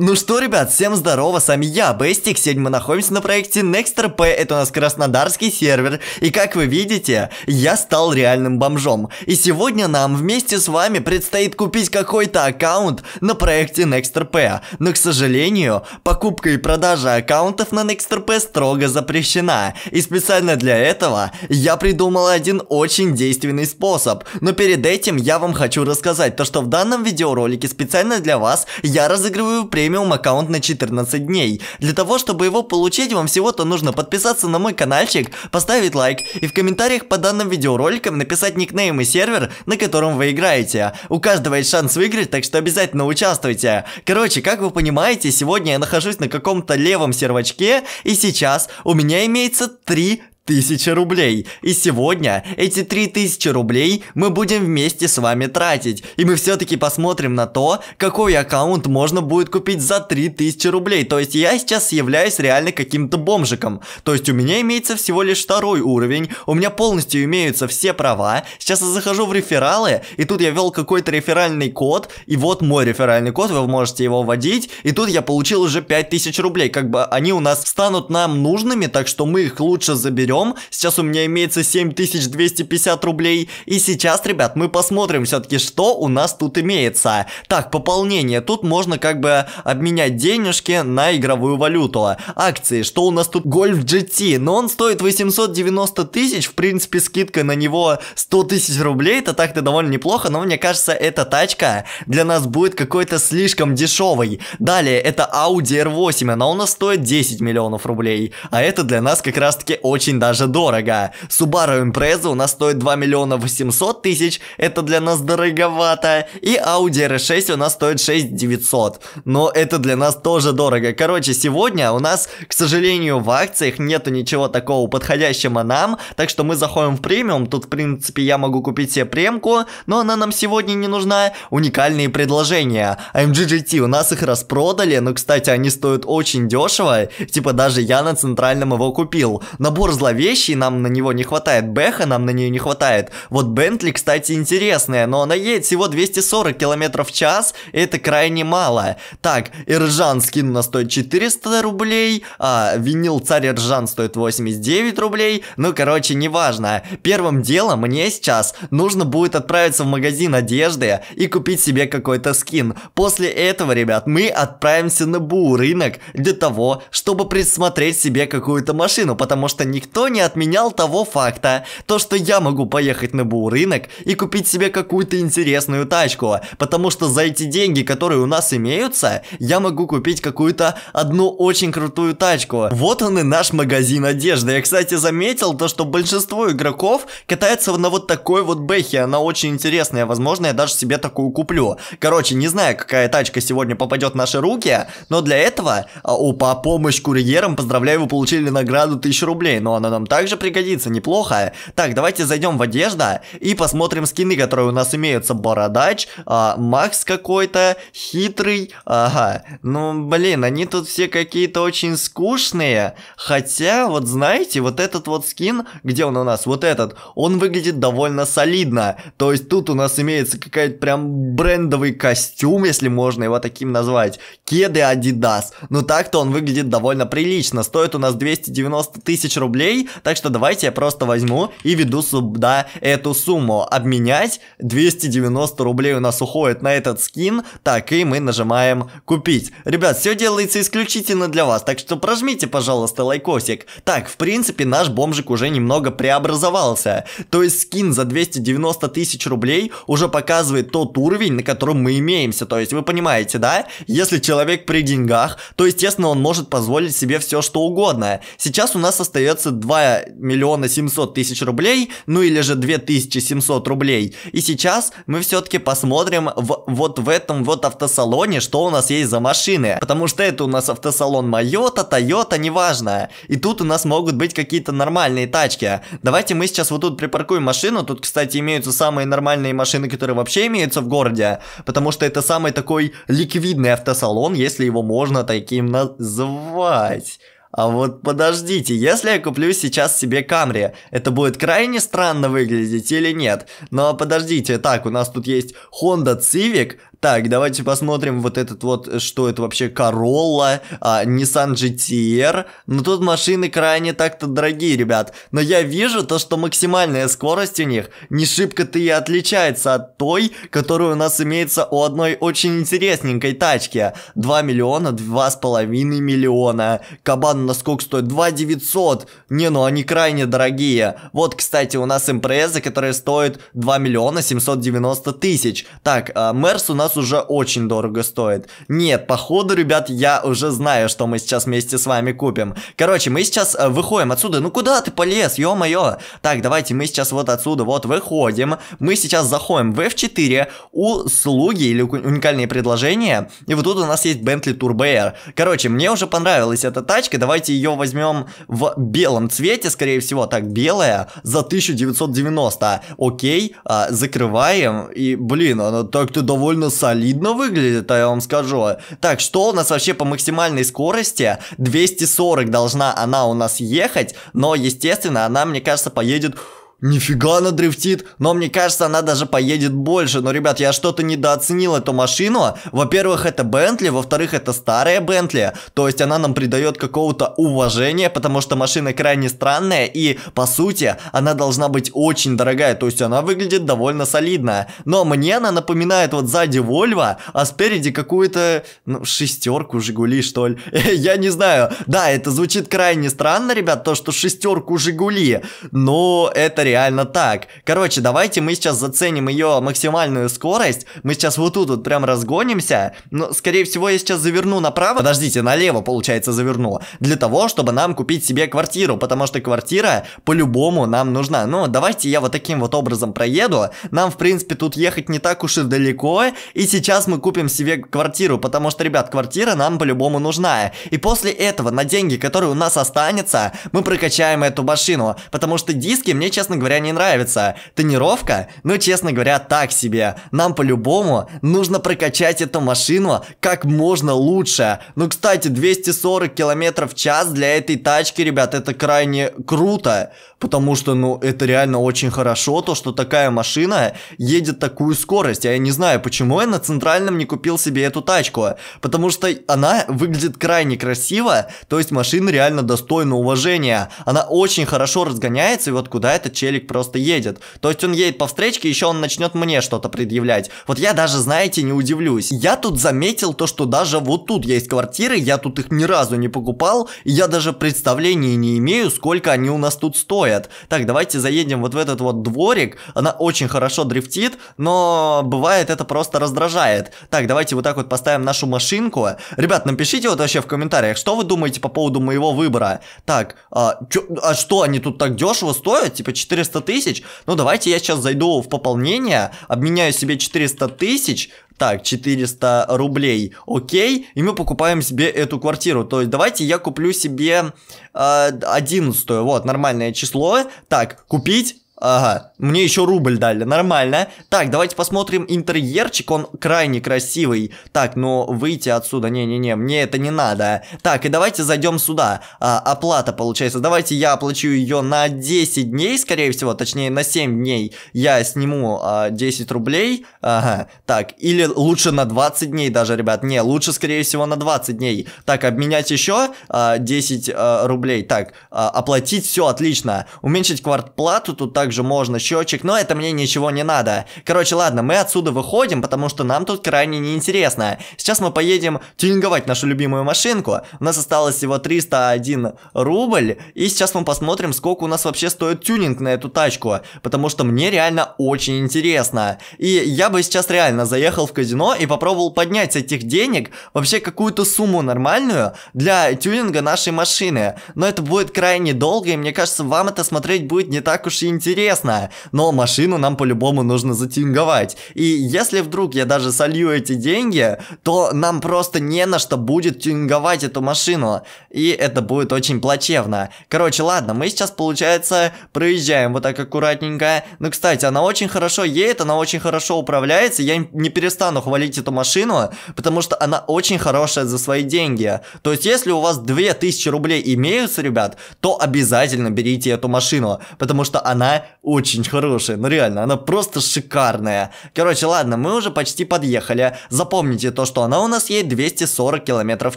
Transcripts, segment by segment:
Ну что, ребят, всем здорово, с вами я, Бестик, сегодня мы находимся на проекте NextRP, это у нас краснодарский сервер, и как вы видите, я стал реальным бомжом, и сегодня нам вместе с вами предстоит купить какой-то аккаунт на проекте NextRP, но, к сожалению, покупка и продажа аккаунтов на NextRP строго запрещена, и специально для этого я придумал один очень действенный способ, но перед этим я вам хочу рассказать то, что в данном видеоролике специально для вас я разыгрываю премию премиум аккаунт на 14 дней. Для того, чтобы его получить, вам всего-то нужно подписаться на мой каналчик, поставить лайк и в комментариях под данным видеороликом написать никнейм и сервер, на котором вы играете. У каждого есть шанс выиграть, так что обязательно участвуйте. Короче, как вы понимаете, сегодня я нахожусь на каком-то левом сервачке, и сейчас у меня имеется 3 3000 рублей. И сегодня эти 3000 рублей мы будем вместе с вами тратить. И мы все-таки посмотрим на то, какой аккаунт можно будет купить за 3000 рублей. То есть я сейчас являюсь реально каким-то бомжиком. То есть у меня имеется всего лишь второй уровень, у меня полностью имеются все права. Сейчас я захожу в рефералы, и тут я ввел какой-то реферальный код, и вот мой реферальный код, вы можете его вводить, и тут я получил уже 5000 рублей. Как бы они у нас станут нам нужными, так что мы их лучше заберем дом. Сейчас у меня имеется 7250 рублей. И сейчас, ребят, мы посмотрим все-таки, что у нас тут имеется. Так, пополнение. Тут можно как бы обменять денежки на игровую валюту. Акции. Что у нас тут? Гольф GT. Но он стоит 890 тысяч. В принципе, скидка на него 100 тысяч рублей. Это так-то довольно неплохо. Но мне кажется, эта тачка для нас будет какой-то слишком дешевой. Далее, это Audi R8. Она у нас стоит 10 миллионов рублей. А это для нас как раз-таки очень даже даже дорого. Subaru Impreza у нас стоит 2 миллиона 800 тысяч, это для нас дороговато. И Audi R6 у нас стоит 6 900, но это для нас тоже дорого. Короче, сегодня у нас, к сожалению, в акциях нету ничего такого подходящего нам, так что мы заходим в премиум, тут, в принципе, я могу купить себе премку, но она нам сегодня не нужна. Уникальные предложения. AMG GT, у нас их распродали, но, кстати, они стоят очень дешево, типа даже я на центральном его купил. Набор злодеев зловещий, нам на него не хватает Бэха, нам на нее не хватает. Вот Бентли, кстати, интересная, но она едет всего 240 км в час, это крайне мало. Так, Иржан скин нас стоит 400 рублей, а винил царь Иржан стоит 89 рублей, ну, короче, неважно. Первым делом мне сейчас нужно будет отправиться в магазин одежды и купить себе какой-то скин. После этого, ребят, мы отправимся на БУ рынок для того, чтобы присмотреть себе какую-то машину, потому что никто никто не отменял того факта, то что я могу поехать на БУ рынок и купить себе какую-то интересную тачку, потому что за эти деньги, которые у нас имеются, я могу купить какую-то одну очень крутую тачку. Вот он и наш магазин одежды. Я, кстати, заметил то, что большинство игроков катается на вот такой вот бэхе, она очень интересная, возможно, я даже себе такую куплю. Короче, не знаю, какая тачка сегодня попадет в наши руки, но для этого, а, опа, помощь курьерам, поздравляю, вы получили награду 1000 рублей, но она она нам также пригодится, неплохо. Так, давайте зайдем в одежда и посмотрим скины, которые у нас имеются. Бородач, а, Макс какой-то, хитрый, ага. Ну, блин, они тут все какие-то очень скучные. Хотя, вот знаете, вот этот вот скин, где он у нас, вот этот, он выглядит довольно солидно. То есть тут у нас имеется какая-то прям брендовый костюм, если можно его таким назвать. Кеды Adidas. Ну так-то он выглядит довольно прилично. Стоит у нас 290 тысяч рублей, рублей. Так что давайте я просто возьму и веду сюда эту сумму. Обменять 290 рублей у нас уходит на этот скин. Так, и мы нажимаем купить. Ребят, все делается исключительно для вас. Так что прожмите, пожалуйста, лайкосик. Так, в принципе, наш бомжик уже немного преобразовался. То есть скин за 290 тысяч рублей уже показывает тот уровень, на котором мы имеемся. То есть вы понимаете, да? Если человек при деньгах, то, естественно, он может позволить себе все что угодно. Сейчас у нас остается 2 миллиона 700 тысяч рублей, ну или же 2700 рублей. И сейчас мы все-таки посмотрим в, вот в этом вот автосалоне, что у нас есть за машины. Потому что это у нас автосалон Майота, Тойота, неважно. И тут у нас могут быть какие-то нормальные тачки. Давайте мы сейчас вот тут припаркуем машину. Тут, кстати, имеются самые нормальные машины, которые вообще имеются в городе. Потому что это самый такой ликвидный автосалон, если его можно таким назвать. А вот подождите, если я куплю сейчас себе Камри, это будет крайне странно выглядеть или нет? Но подождите, так, у нас тут есть Honda Civic, так, давайте посмотрим вот этот вот, э, что это вообще, Corolla, а, Nissan GTR. Но тут машины крайне так-то дорогие, ребят. Но я вижу то, что максимальная скорость у них не шибко-то и отличается от той, которая у нас имеется у одной очень интересненькой тачки. 2 миллиона, 2,5 миллиона. Кабан на сколько стоит? 2 900. Не, ну они крайне дорогие. Вот, кстати, у нас импреза, которая стоит 2 миллиона 790 тысяч. Так, а, Мерс у нас нас уже очень дорого стоит. Нет, походу, ребят, я уже знаю, что мы сейчас вместе с вами купим. Короче, мы сейчас э, выходим отсюда. Ну куда ты полез, ё-моё? Так, давайте мы сейчас вот отсюда вот выходим. Мы сейчас заходим в F4, услуги или уникальные предложения. И вот тут у нас есть Bentley Turbo Air. Короче, мне уже понравилась эта тачка. Давайте ее возьмем в белом цвете, скорее всего. Так, белая за 1990. Окей, а, закрываем. И, блин, она так-то довольно солидно выглядит, а я вам скажу. Так, что у нас вообще по максимальной скорости? 240 должна она у нас ехать, но, естественно, она, мне кажется, поедет Нифига она дрифтит, но мне кажется, она даже поедет больше. Но, ребят, я что-то недооценил эту машину. Во-первых, это Бентли, во-вторых, это старая Бентли. То есть она нам придает какого-то уважения, потому что машина крайне странная и, по сути, она должна быть очень дорогая. То есть она выглядит довольно солидно. Но мне она напоминает вот сзади Volvo, а спереди какую-то, ну, шестерку Жигули, что ли. Я не знаю. Да, это звучит крайне странно, ребят, то, что шестерку Жигули. Но это реально так. Короче, давайте мы сейчас заценим ее максимальную скорость. Мы сейчас вот тут вот прям разгонимся. Но, скорее всего, я сейчас заверну направо. Подождите, налево, получается, заверну. Для того, чтобы нам купить себе квартиру. Потому что квартира по-любому нам нужна. Ну, давайте я вот таким вот образом проеду. Нам, в принципе, тут ехать не так уж и далеко. И сейчас мы купим себе квартиру. Потому что, ребят, квартира нам по-любому нужна. И после этого на деньги, которые у нас останется, мы прокачаем эту машину. Потому что диски мне, честно говоря, не нравится. Тренировка, Ну, честно говоря, так себе. Нам по-любому нужно прокачать эту машину как можно лучше. Ну, кстати, 240 км в час для этой тачки, ребят, это крайне круто. Потому что, ну, это реально очень хорошо, то, что такая машина едет такую скорость. Я не знаю, почему я на центральном не купил себе эту тачку. Потому что она выглядит крайне красиво, то есть машина реально достойна уважения. Она очень хорошо разгоняется, и вот куда это, честно телек просто едет. То есть он едет по встречке, еще он начнет мне что-то предъявлять. Вот я даже, знаете, не удивлюсь. Я тут заметил то, что даже вот тут есть квартиры, я тут их ни разу не покупал, и я даже представления не имею, сколько они у нас тут стоят. Так, давайте заедем вот в этот вот дворик, она очень хорошо дрифтит, но бывает это просто раздражает. Так, давайте вот так вот поставим нашу машинку. Ребят, напишите вот вообще в комментариях, что вы думаете по поводу моего выбора. Так, а, чё, а что, они тут так дешево стоят? Типа 4 400 тысяч, ну давайте я сейчас зайду в пополнение, обменяю себе 400 тысяч, так, 400 рублей, окей, и мы покупаем себе эту квартиру. То есть давайте я куплю себе э, 11, вот, нормальное число. Так, купить, Ага, мне еще рубль дали, нормально. Так, давайте посмотрим интерьерчик, он крайне красивый. Так, но выйти отсюда, не-не-не, мне это не надо. Так, и давайте зайдем сюда. А, оплата получается, давайте я оплачу ее на 10 дней, скорее всего, точнее на 7 дней. Я сниму а, 10 рублей, ага, так, или лучше на 20 дней даже, ребят. Не, лучше скорее всего на 20 дней. Так, обменять еще а, 10 а, рублей, так, а, оплатить, все, отлично. Уменьшить квартплату, тут так также можно счетчик, но это мне ничего не надо. Короче, ладно, мы отсюда выходим, потому что нам тут крайне неинтересно. Сейчас мы поедем тюнинговать нашу любимую машинку. У нас осталось всего 301 рубль, и сейчас мы посмотрим, сколько у нас вообще стоит тюнинг на эту тачку, потому что мне реально очень интересно. И я бы сейчас реально заехал в казино и попробовал поднять с этих денег вообще какую-то сумму нормальную для тюнинга нашей машины. Но это будет крайне долго, и мне кажется, вам это смотреть будет не так уж и интересно интересно, но машину нам по-любому нужно затинговать. И если вдруг я даже солью эти деньги, то нам просто не на что будет тюнинговать эту машину. И это будет очень плачевно. Короче, ладно, мы сейчас, получается, проезжаем вот так аккуратненько. Ну, кстати, она очень хорошо едет, она очень хорошо управляется. Я не перестану хвалить эту машину, потому что она очень хорошая за свои деньги. То есть, если у вас 2000 рублей имеются, ребят, то обязательно берите эту машину, потому что она очень хорошая, ну реально, она просто шикарная. Короче, ладно, мы уже почти подъехали. Запомните то, что она у нас едет 240 км в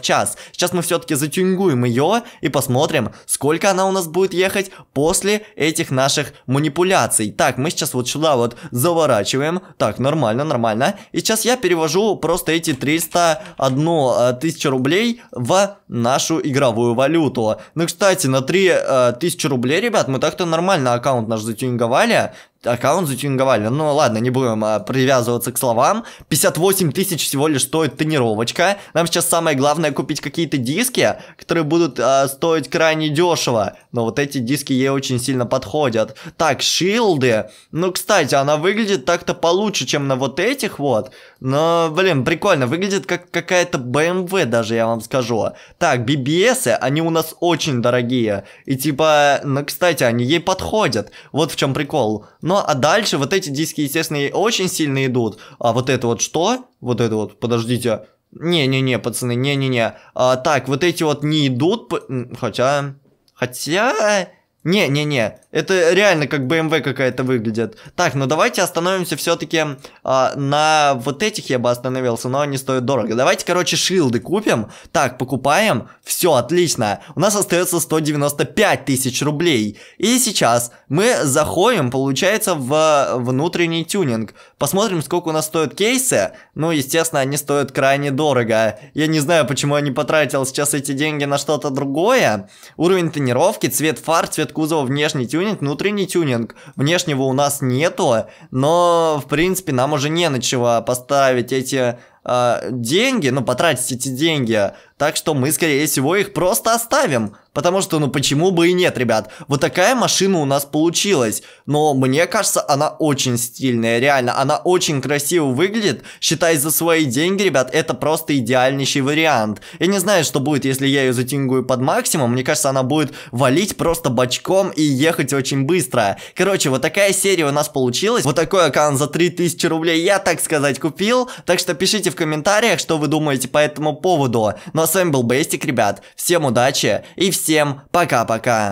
час. Сейчас мы все-таки затюнгуем ее и посмотрим, сколько она у нас будет ехать после этих наших манипуляций. Так, мы сейчас вот сюда вот заворачиваем. Так, нормально, нормально. И сейчас я перевожу просто эти 301 э, тысячу рублей в нашу игровую валюту. Ну, кстати, на э, тысячи рублей, ребят, мы так-то нормально аккаунт наш затюнгуем затюнинговали, аккаунт затюнинговали. Ну ладно, не будем а, привязываться к словам. 58 тысяч всего лишь стоит тренировочка. Нам сейчас самое главное купить какие-то диски, которые будут а, стоить крайне дешево. Но вот эти диски ей очень сильно подходят. Так, шилды. Ну, кстати, она выглядит так-то получше, чем на вот этих вот. Но, блин, прикольно, выглядит как какая-то BMW даже, я вам скажу. Так, BBS, они у нас очень дорогие. И типа, ну, кстати, они ей подходят. Вот в чем прикол. Ну, а дальше вот эти диски, естественно, ей очень сильно идут. А вот это вот что? Вот это вот, подождите. Не-не-не, пацаны, не-не-не. А, так, вот эти вот не идут, хотя... Хотя... Не-не-не, это реально как BMW какая-то выглядит. Так, ну давайте остановимся все-таки а, на вот этих я бы остановился, но они стоят дорого. Давайте, короче, шилды купим. Так, покупаем. Все, отлично. У нас остается 195 тысяч рублей. И сейчас мы заходим, получается, в внутренний тюнинг. Посмотрим, сколько у нас стоят кейсы. Ну, естественно, они стоят крайне дорого. Я не знаю, почему я не потратил сейчас эти деньги на что-то другое. Уровень тонировки, цвет фар, цвет кузова, внешний тюнинг тюнинг, внутренний тюнинг. Внешнего у нас нету, но, в принципе, нам уже не на чего поставить эти э, деньги, ну, потратить эти деньги. Так что мы, скорее всего, их просто оставим. Потому что, ну почему бы и нет, ребят. Вот такая машина у нас получилась. Но мне кажется, она очень стильная, реально. Она очень красиво выглядит. Считай за свои деньги, ребят, это просто идеальнейший вариант. Я не знаю, что будет, если я ее затингую под максимум. Мне кажется, она будет валить просто бочком и ехать очень быстро. Короче, вот такая серия у нас получилась. Вот такой аккаунт за 3000 рублей я, так сказать, купил. Так что пишите в комментариях, что вы думаете по этому поводу. Ну а с вами был Бестик, ребят. Всем удачи и всем всем пока-пока.